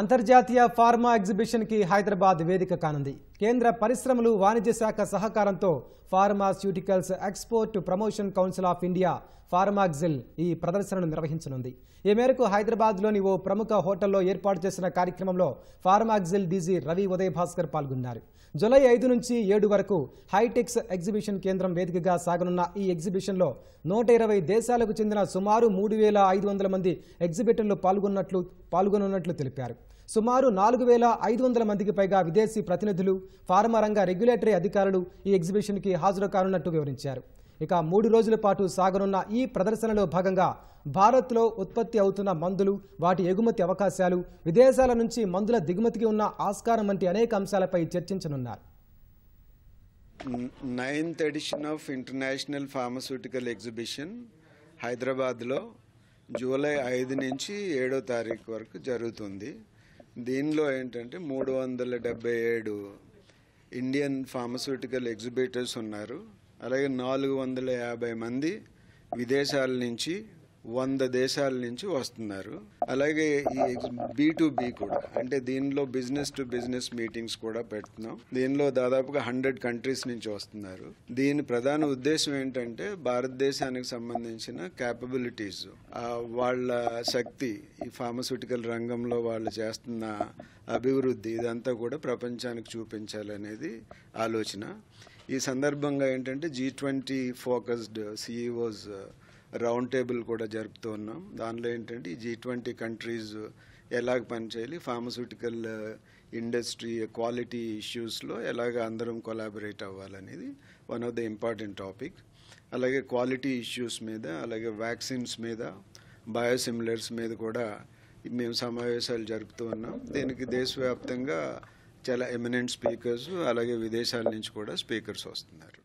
అంతర్జాతీయ ఫార్మా ఎగ్జిబిషన్కి హైదరాబాద్ వేదిక కానుంది కేంద్ర పరిశ్రమలు వాణిజ్య శాఖ సహకారంతో pharmaceuticals export promotion council of India Pharmexcil ఈ ప్రదర్శనను నిర్వహించనుంది ఈ మేరకు హైదరాబాద్లోని ఓ ప్రముఖ హోటల్లో ఏర్పాటు చేసిన కార్యక్రమంలో ఫార్మాగ్జిల్ డీజీ రవి ఉదయ్ భాస్కర్ పాల్గొన్నారు జులై ఐదు నుంచి ఏడు వరకు హైటెక్స్ ఎగ్జిబిషన్ కేంద్రం వేదికగా సాగనున్న ఈ ఎగ్జిబిషన్లో నూట ఇరవై దేశాలకు చెందిన సుమారు మూడు వేల ఐదు వందల మంది ఎగ్జిబిటర్లు పాల్గొన్నట్లు పాల్గొనున్నట్లు తెలిపారు సుమారు నాలుగు వేల ఐదు వందల మందికి పైగా విదేశీ ప్రతినిధులు ఫార్మా రంగ రెగ్యులేటరీ అధికారులు ఈ ఎగ్జిబిషన్కి హాజరు కానున్నట్టు వివరించారు ఇక మూడు రోజుల పాటు సాగనున్న ఈ ప్రదర్శనలో భాగంగా భారత్లో ఉత్పత్తి అవుతున్న మందులు వాటి ఎగుమతి అవకాశాలు విదేశాల నుంచి మందుల దిగుమతికి ఉన్న ఆస్కారం వంటి అనేక అంశాలపై చర్చించనున్నారు ninth edition of international pharmaceutical exhibition హైదరాబాద్లో జూలై ఐదు నుంచి ఏడో తారీఖు వరకు జరుగుతుంది దీనిలో ఏంటంటే మూడు వందల డెబ్బై ఏడు ఇండియన్ ఫార్మస్యూటికల్ ఎగ్జిబిటర్స్ ఉన్నారు అలాగే నాలుగు వందల యాభై మంది విదేశాల నుంచి వంద దేశాల నుంచి వస్తున్నారు అలాగే ఈ బి టు బీ కూడా అంటే దీనిలో బిజినెస్ టు బిజినెస్ మీటింగ్స్ కూడా పెడుతున్నాం దీనిలో దాదాపుగా హండ్రెడ్ కంట్రీస్ నుంచి వస్తున్నారు దీని ప్రధాన ఉద్దేశం ఏంటంటే భారతదేశానికి సంబంధించిన క్యాపబిలిటీస్ వాళ్ళ శక్తి ఈ ఫార్మస్యూటికల్ రంగంలో వాళ్ళు చేస్తున్న అభివృద్ధి ఇదంతా కూడా ప్రపంచానికి చూపించాలనేది ఆలోచన ఈ సందర్భంగా ఏంటంటే G twenty focused CEOs round table కూడా జరుపుతూ ఉన్నాం దానిలో ఏంటంటే జీ ట్వంటీ కంట్రీస్ ఎలాగ పనిచేయాలి ఫార్మస్యూటికల్ ఇండస్ట్రీ క్వాలిటీ ఇష్యూస్లో ఎలాగ అందరం కొలాబరేట్ అవ్వాలనేది one of the important topic అలాగే క్వాలిటీ ఇష్యూస్ మీద అలాగే వ్యాక్సిన్స్ మీద బయోసిమిలర్స్ మీద కూడా మేము సమావేశాలు జరుపుతూ ఉన్నాం దీనికి దేశవ్యాప్తంగా చాలా ఎమినెంట్ స్పీకర్స్ అలాగే విదేశాల నుంచి కూడా స్పీకర్స్ వస్తున్నారు